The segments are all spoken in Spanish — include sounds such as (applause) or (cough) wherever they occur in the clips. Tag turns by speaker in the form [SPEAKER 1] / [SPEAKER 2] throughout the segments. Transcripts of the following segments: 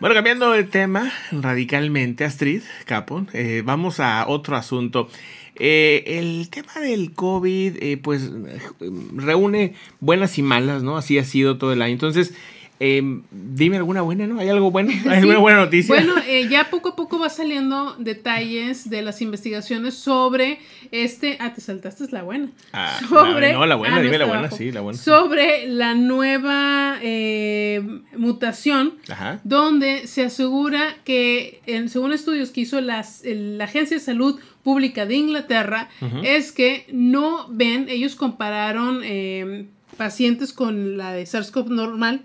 [SPEAKER 1] Bueno, cambiando de tema radicalmente, Astrid Capon, eh, vamos a otro asunto. Eh, el tema del COVID, eh, pues, reúne buenas y malas, ¿no? Así ha sido todo el año. Entonces, Em, dime alguna buena, ¿no? ¿Hay algo bueno? (laughs) ¿Hay alguna buena noticia? Bueno,
[SPEAKER 2] eh, ya poco a poco va saliendo detalles de las investigaciones sobre este. Ah, te saltaste la buena. Ah, no, la buena, ah, dime la buena, sí, la buena. Sobre la nueva eh, mutación, donde se asegura que, en, según estudios que hizo la Agencia de Salud Pública de Inglaterra, es que no ven, ellos compararon em, pacientes con la de SARS-CoV normal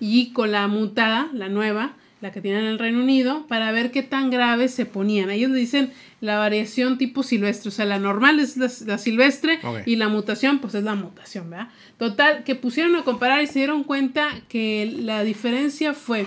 [SPEAKER 2] y con la mutada, la nueva, la que tienen en el Reino Unido, para ver qué tan graves se ponían. Ahí donde dicen la variación tipo silvestre, o sea, la normal es la, silvestre y la mutación, pues es la mutación, ¿verdad? Total, que pusieron a comparar y se dieron cuenta que la diferencia fue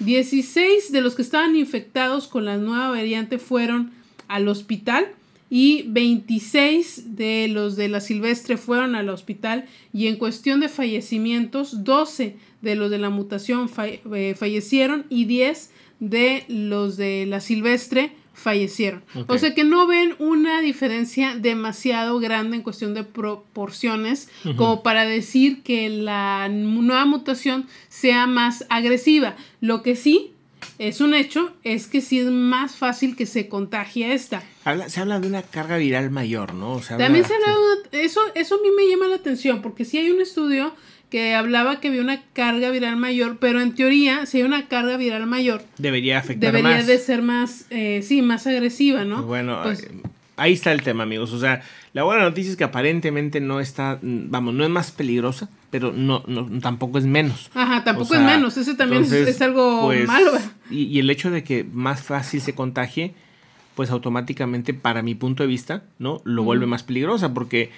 [SPEAKER 2] 16 de los que estaban infectados con la nueva variante fueron al hospital y 26 de los de la silvestre fueron al hospital y en cuestión de fallecimientos, 12 de los de la mutación eh, fallecieron y 10 de los de la silvestre fallecieron. O sea que no ven una diferencia demasiado grande en cuestión de proporciones como para decir que la nueva mutación sea más agresiva. Lo que sí es un hecho, es que sí es más fácil que se contagie esta. se
[SPEAKER 1] habla de una carga viral mayor, ¿no? También se habla
[SPEAKER 2] de una, eso, eso a mí me llama la atención, porque sí hay un estudio que hablaba que había una carga viral mayor, pero en teoría, si hay una carga viral mayor,
[SPEAKER 1] debería afectar debería de
[SPEAKER 2] ser más, eh, sí, más agresiva, ¿no? Pues bueno, pues, eh,
[SPEAKER 1] ahí está el tema, amigos. O sea, la buena noticia es que aparentemente no está, vamos, no es más peligrosa, pero no, tampoco es menos. Ajá, tampoco es menos. Eso también es, algo pues, malo. Y, el hecho de que más fácil se contagie, pues automáticamente, para mi punto de vista, ¿no? Lo vuelve más peligrosa porque,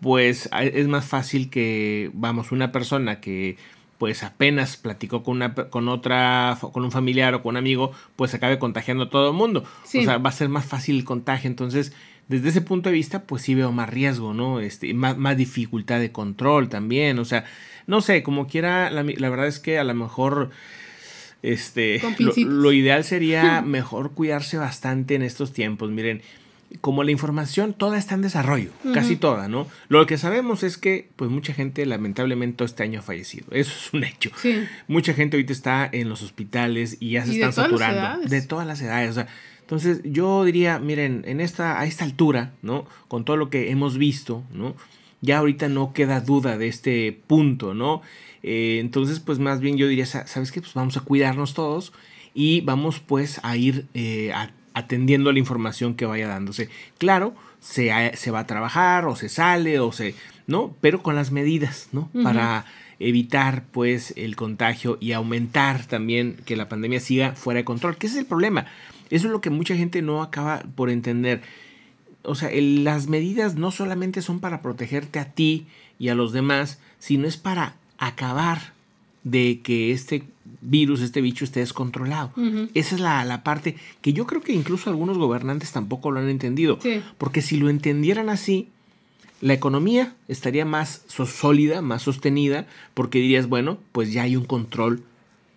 [SPEAKER 1] pues, es más fácil que, vamos, una persona que pues apenas platicó con una con otra con un familiar o con un amigo, pues acabe contagiando a todo el mundo. O sea, va a ser más fácil el contagio, entonces desde ese punto de vista, pues sí veo más riesgo, ¿no? Este, más, dificultad de control también, o sea, no sé, como quiera, la, verdad es que a lo mejor, este, lo, ideal sería (laughs) mejor cuidarse bastante en estos tiempos, miren, como la información toda está en desarrollo, casi toda, ¿no? Lo que sabemos es que pues mucha gente lamentablemente este año ha fallecido, (laughs) eso es un hecho. Mucha gente ahorita está en los hospitales y ya se están saturando de todas las edades, o sea, entonces yo diría, miren, en esta a esta altura, ¿no? Con todo lo que hemos visto, ¿no? Ya ahorita no queda duda de este punto, ¿no? Eh, entonces, pues más bien yo diría, ¿sabes qué? Pues vamos a cuidarnos todos y vamos pues a ir eh, a atendiendo a la información que vaya dándose. Claro, se, va a trabajar o se sale o se, ¿no? Pero con las medidas, ¿no? Para evitar pues el contagio y aumentar también que la pandemia siga fuera de control, que es el problema. Eso es lo que mucha gente no acaba por entender. O sea, las medidas no solamente son para protegerte a ti y a los demás, sino es para acabar de que este virus, este bicho esté descontrolado. Esa es la, parte que yo creo que incluso algunos gobernantes tampoco lo han entendido. Porque si lo entendieran así, la economía estaría más sólida, más sostenida, porque dirías, bueno, pues ya hay un control.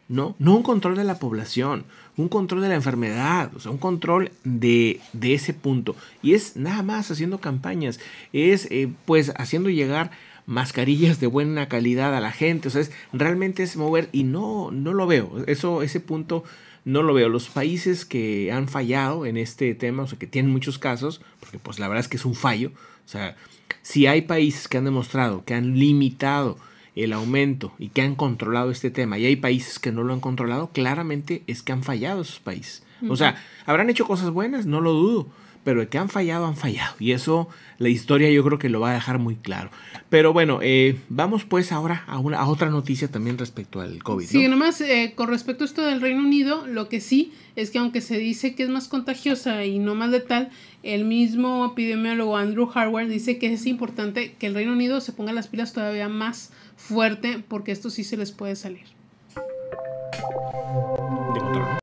[SPEAKER 1] No, no un control de la población, un control de la enfermedad, o sea, un control de, de ese punto. Y es nada más haciendo campañas, es eh, pues haciendo llegar mascarillas de buena calidad a la gente. O sea, es, realmente es mover y no, no lo veo. Eso, ese punto no lo veo. Los países que han fallado en este tema, o sea, que tienen muchos casos, porque pues la verdad es que es un fallo. O sea, si hay países que han demostrado, que han limitado el aumento y que han controlado este tema, y hay países que no lo han controlado, claramente es que han fallado esos países. O sea, habrán hecho cosas buenas, no lo dudo, pero el que han fallado, han fallado. Y eso la historia yo creo que lo va a dejar muy claro. Pero bueno, eh, vamos pues ahora a, otra noticia también respecto al COVID. Sí,
[SPEAKER 2] nomás eh, con respecto a esto del Reino Unido, lo que sí es que aunque se dice que es más contagiosa y no más letal, el mismo epidemiólogo Andrew Harward dice que es importante que el Reino Unido se ponga las pilas todavía más fuerte porque esto sí se les puede salir.